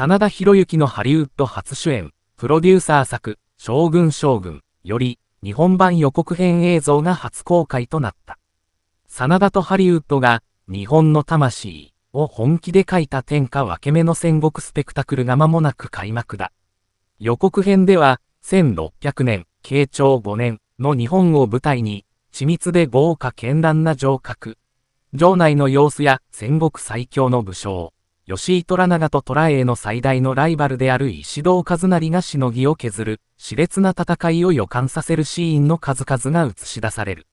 真田広之のハリウッド初主演、プロデューサー作、将軍将軍より、日本版予告編映像が初公開となった。真田とハリウッドが、日本の魂を本気で書いた天下分け目の戦国スペクタクルが間もなく開幕だ。予告編では、1600年、慶長5年の日本を舞台に、緻密で豪華絢爛な城郭、城内の様子や戦国最強の武将、吉井虎長と虎への最大のライバルである石堂和成がしのぎを削る、熾烈な戦いを予感させるシーンの数々が映し出される。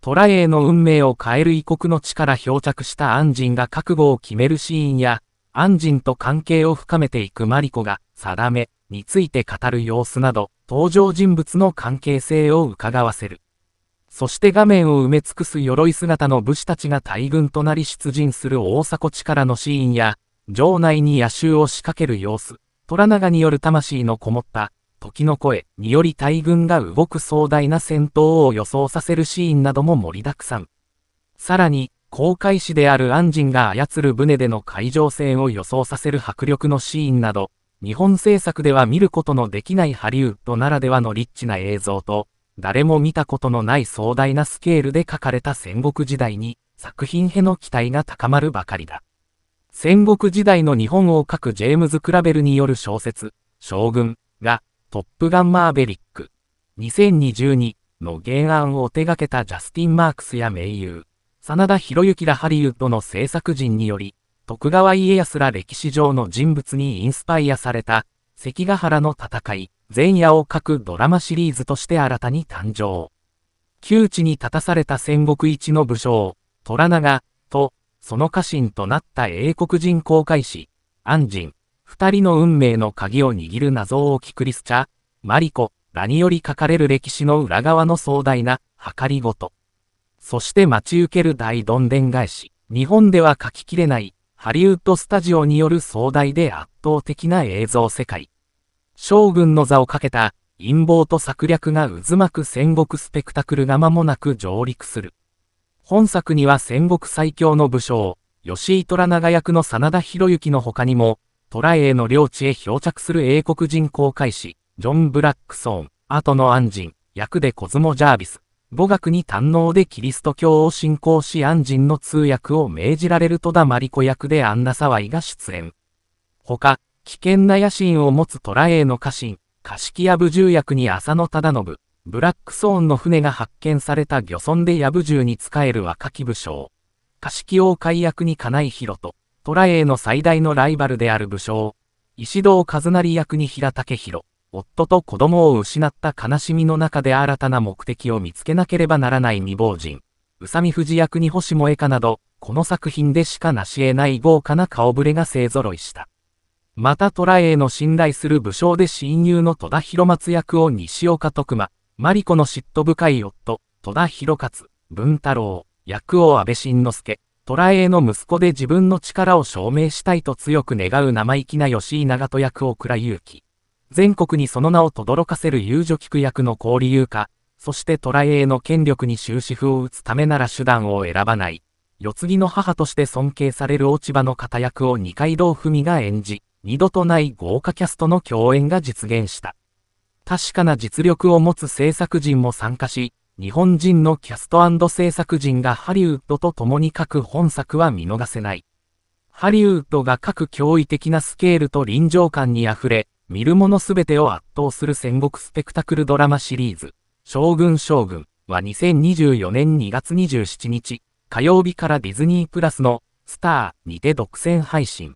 虎への運命を変える異国の地から漂着した安人が覚悟を決めるシーンや、安人と関係を深めていくマリコが、定め、について語る様子など、登場人物の関係性を伺わせる。そして画面を埋め尽くす鎧姿の武士たちが大軍となり出陣する大迫力のシーンや、城内に野衆を仕掛ける様子、虎長による魂のこもった、時の声により大軍が動く壮大な戦闘を予想させるシーンなども盛りだくさん。さらに、航海士である安人が操る船での海上戦を予想させる迫力のシーンなど、日本製作では見ることのできないハリウッドならではのリッチな映像と、誰も見たことのない壮大なスケールで書かれた戦国時代に、作品への期待が高まるばかりだ。戦国時代の日本を書くジェームズ・クラベルによる小説、将軍が、トップガンマーベリック、2022の原案を手掛けたジャスティン・マークスや名優、真田広之らハリウッドの制作陣により、徳川家康ら歴史上の人物にインスパイアされた関ヶ原の戦い、前夜を書くドラマシリーズとして新たに誕生。窮地に立たされた戦国一の武将、虎長、と、その家臣となった英国人航海士、安人、二人の運命の鍵を握る謎をきクリスチャ、マリコ、らにより書かれる歴史の裏側の壮大な、計りごと。そして待ち受ける大どんでん返し、日本では書ききれない、ハリウッドスタジオによる壮大で圧倒的な映像世界。将軍の座をかけた陰謀と策略が渦巻く戦国スペクタクルが間もなく上陸する。本作には戦国最強の武将、吉井虎長役の真田広之の他にも、虎への領地へ漂着する英国人航海士、ジョン・ブラックソーン、後の安人、役でコズモ・ジャービス、語学に堪能でキリスト教を信仰し安人の通訳を命じられる戸田真理子役でアンナ・サワイが出演。他、危険な野心を持つトラへの家臣、カシキヤブ重役に浅野忠信、ブラックソーンの船が発見された漁村でヤブ銃に仕える若き武将。カシキ王解役に金井博と、トラへの最大のライバルである武将、石堂和成役に平武博、夫と子供を失った悲しみの中で新たな目的を見つけなければならない未亡人、宇佐美富士役に星萌香など、この作品でしか成し得ない豪華な顔ぶれが勢ぞろいした。また虎への信頼する武将で親友の戸田広松役を西岡徳馬、マリコの嫉妬深い夫、戸田広勝、文太郎、役を安倍晋之助、虎への息子で自分の力を証明したいと強く願う生意気な吉井長門役を倉祐希。全国にその名を轟かせる遊女菊役の氷優香、そして虎への権力に終止符を打つためなら手段を選ばない。四次ぎの母として尊敬される落ち葉の方役を二階堂ふみが演じ、二度とない豪華キャストの共演が実現した。確かな実力を持つ制作陣も参加し、日本人のキャスト制作陣がハリウッドと共に書く本作は見逃せない。ハリウッドが各驚異的なスケールと臨場感に溢れ、見るものすべてを圧倒する戦国スペクタクルドラマシリーズ、将軍将軍は2024年2月27日、火曜日からディズニープラスのスターにて独占配信。